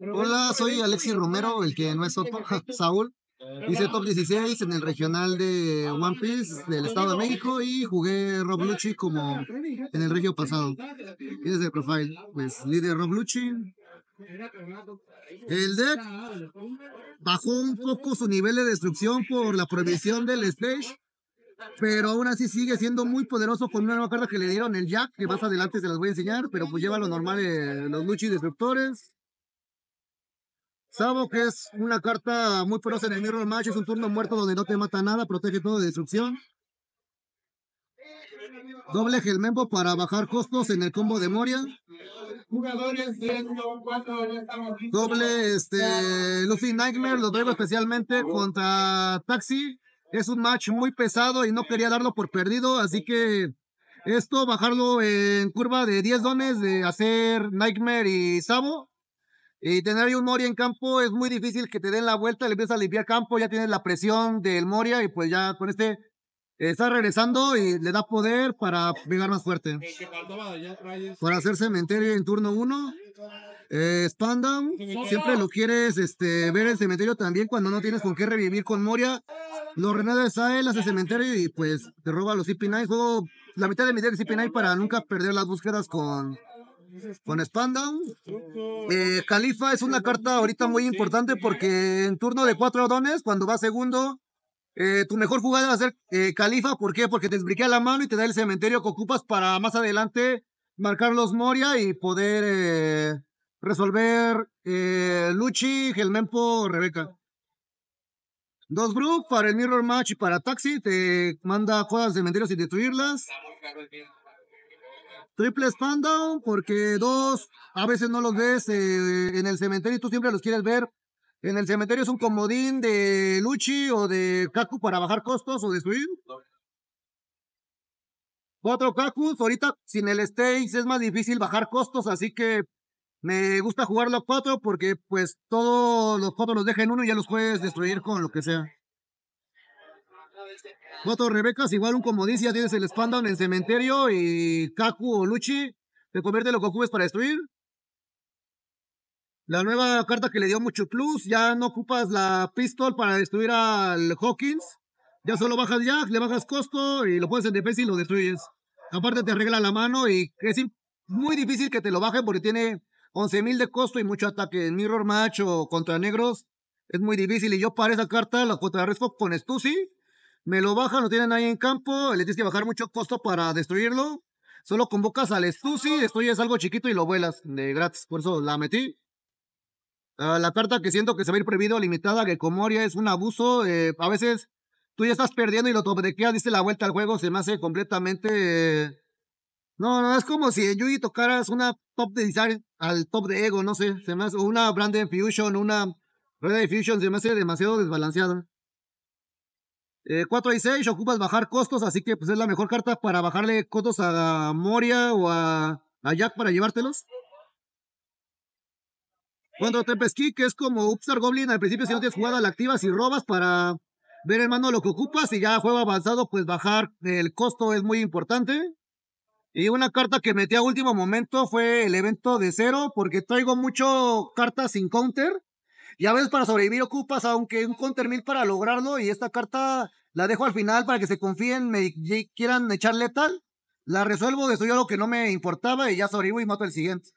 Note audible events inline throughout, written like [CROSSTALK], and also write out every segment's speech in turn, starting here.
Hola, soy Alexis Romero, el que no es otro, [LAUGHS] Saúl. Hice top 16 en el regional de One Piece del Estado de pues, México y jugué Rob Lucci como en el regio pasado. ¿Quién es el profile, pues líder Rob El deck bajó un poco su nivel de destrucción por la [LAUGHS] prohibición del stage pero aún así sigue siendo muy poderoso con una nueva carta que le dieron el Jack, que más adelante se las voy a enseñar, pero pues lleva lo normal eh, los Luchi Destructores. Sabo, que es una carta muy poderosa en el Mirror Match, es un turno muerto donde no te mata nada, protege todo de destrucción. Doble Gelmembo para bajar costos en el combo de Moria. Jugadores Doble este, Luffy Nightmare, lo traigo especialmente contra Taxi es un match muy pesado y no quería darlo por perdido, así que esto, bajarlo en curva de 10 dones, de hacer Nightmare y Sabo, y tener ahí un Moria en campo es muy difícil que te den la vuelta, le empiezas a limpiar campo, ya tienes la presión del Moria y pues ya con este está regresando y le da poder para pegar más fuerte. Para hacer cementerio en turno 1. Eh, Spandam, siempre lo quieres este, ver el cementerio también cuando no tienes con qué revivir con Moria. Los René de Sael hace cementerio y pues te roba los CP9. Juego la mitad de mi de cp para nunca perder las búsquedas con, con Spandau. Califa eh, es una carta ahorita muy importante porque en turno de cuatro dones cuando va segundo, eh, tu mejor jugada va a ser Califa. Eh, ¿Por qué? Porque te desbriquea la mano y te da el cementerio que ocupas para más adelante marcar los Moria y poder resolver Luchi, Gelmempo, Rebeca. Dos Group para el Mirror Match y para Taxi. Te manda cosas de mentiras y destruirlas. Triple Spandown, porque dos a veces no los ves eh, en el cementerio y tú siempre los quieres ver. En el cementerio es un comodín de Luchi o de Kaku para bajar costos o destruir. Cuatro Kakus, ahorita sin el stage es más difícil bajar costos, así que me gusta jugarlo a 4 porque pues todos los cuatro los deja en uno y ya los puedes destruir con lo que sea. Cuatro Rebecas, igual un como ya tienes el Spandown en cementerio y Kaku o Luchi, te convierte lo que ocupes para destruir. La nueva carta que le dio mucho plus, ya no ocupas la pistol para destruir al Hawkins. Ya solo bajas Jack, le bajas costo y lo pones en defensa y lo destruyes. Aparte te arregla la mano y es muy difícil que te lo bajen porque tiene 11,000 de costo y mucho ataque en Mirror Match o contra negros. Es muy difícil. Y yo para esa carta la contrarresco con Stussy. Me lo bajan, lo tienen ahí en campo. Le tienes que bajar mucho costo para destruirlo. Solo convocas al Stussy. destruyes es algo chiquito y lo vuelas de gratis. Por eso la metí. Ah, la carta que siento que se va a ir prohibido, limitada, que Comoria es un abuso. Eh, a veces tú ya estás perdiendo y lo topequeas, dice la vuelta al juego. Se me hace completamente. No, no, es como si en Yugi tocaras una top de design al top de Ego, no sé, se me hace, una Brandon Fusion, una Red Fusion, se me hace demasiado desbalanceada. 4 eh, y 6 ocupas bajar costos, así que pues es la mejor carta para bajarle costos a Moria o a, Jack para llevártelos. Cuando Tempesky, que es como Upstar Goblin, al principio si no tienes jugada la activas y robas para ver en mano lo que ocupas y ya juego avanzado, pues bajar el costo es muy importante. Y una carta que metí a último momento fue el evento de cero, porque traigo mucho cartas sin counter. Y a veces para sobrevivir ocupas aunque un counter mil para lograrlo. Y esta carta la dejo al final para que se confíen, me quieran echar letal. La resuelvo, destruyo lo que no me importaba y ya sobrevivo y mato al siguiente.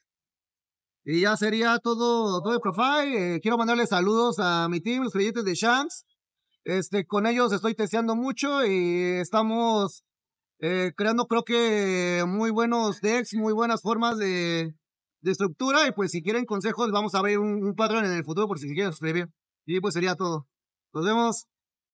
Y ya sería todo, todo el profile. Eh, quiero mandarles saludos a mi team, los creyentes de Shanks. Este, con ellos estoy testeando mucho y estamos eh, creando creo que muy buenos decks, muy buenas formas de, de estructura y pues si quieren consejos vamos a ver un, un patrón en el futuro por si quieren suscribir. Y pues sería todo. Nos vemos.